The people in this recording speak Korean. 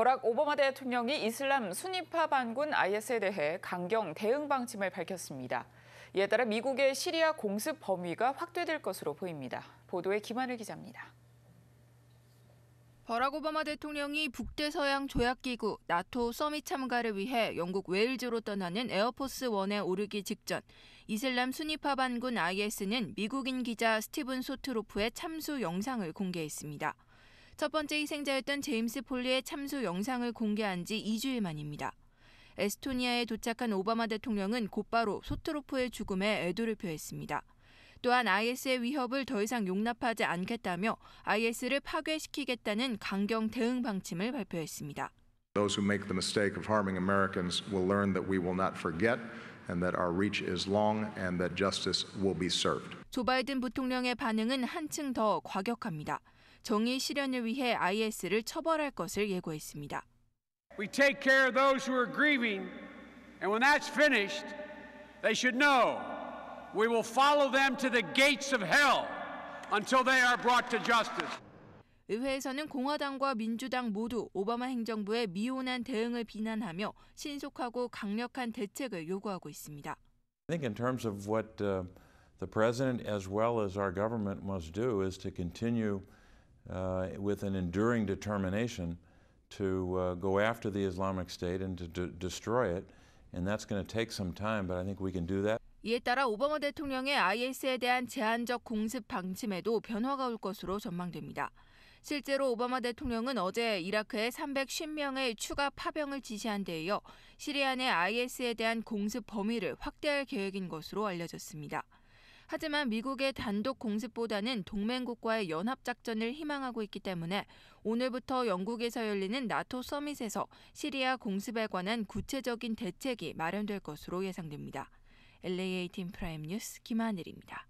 버락 오바마 대통령이 이슬람 순위파 반군 IS에 대해 강경 대응 방침을 밝혔습니다. 이에 따라 미국의 시리아 공습 범위가 확대될 것으로 보입니다. 보도에 김하을 기자입니다. 버락 오바마 대통령이 북대서양 조약기구 나토 서밋 참가를 위해 영국 웨일즈로 떠나는 에어포스 원에 오르기 직전 이슬람 순위파 반군 IS는 미국인 기자 스티븐 소트로프의 참수 영상을 공개했습니다. 첫 번째 희생자였던 제임스 폴리의 참수 영상을 공개한 지 2주일 만입니다. 에스토니아에 도착한 오바마 대통령은 곧바로 소트로프의 죽음에 애도를 표했습니다. 또한 IS의 위협을 더 이상 용납하지 않겠다며 IS를 파괴시키겠다는 강경 대응 방침을 발표했습니다. Those who make the mistake of harming Americans will learn that we will not forget and that our reach is long and that justice will be served. 조 바이든 부통령의 반응은 한층 더 과격합니다. 정의 실현을 위해 IS를 처벌할 것을 예고했습니다. We take care of those who are grieving, and when that's finished, they should know we will follow them to the gates of hell until they are brought to justice. 의회에서는 공화당과 민주당 모두 오바마 행정부의 미온한 대응을 비난하며 신속하고 강력한 대책을 요구하고 있습니다. I think in terms of what uh, the president as well as our government must do is to continue uh, with an enduring determination to uh, go after the Islamic State and to de- destroy it. And that's going to take some time, but I think we can do that. 이에 따라 오바마 대통령의 IS에 대한 제한적 공습 방침에도 변화가 올 것으로 전망됩니다. 실제로 오바마 대통령은 어제 이라크에 350명의 추가 파병을 지시한 데 이어 시리아 내 IS에 대한 공습 범위를 확대할 계획인 것으로 알려졌습니다. 하지만 미국의 단독 공습보다는 동맹국과의 연합작전을 희망하고 있기 때문에 오늘부터 영국에서 열리는 나토 서밋에서 시리아 공습에 관한 구체적인 대책이 마련될 것으로 예상됩니다. l a 팀 프라임 뉴스 김하늘입니다.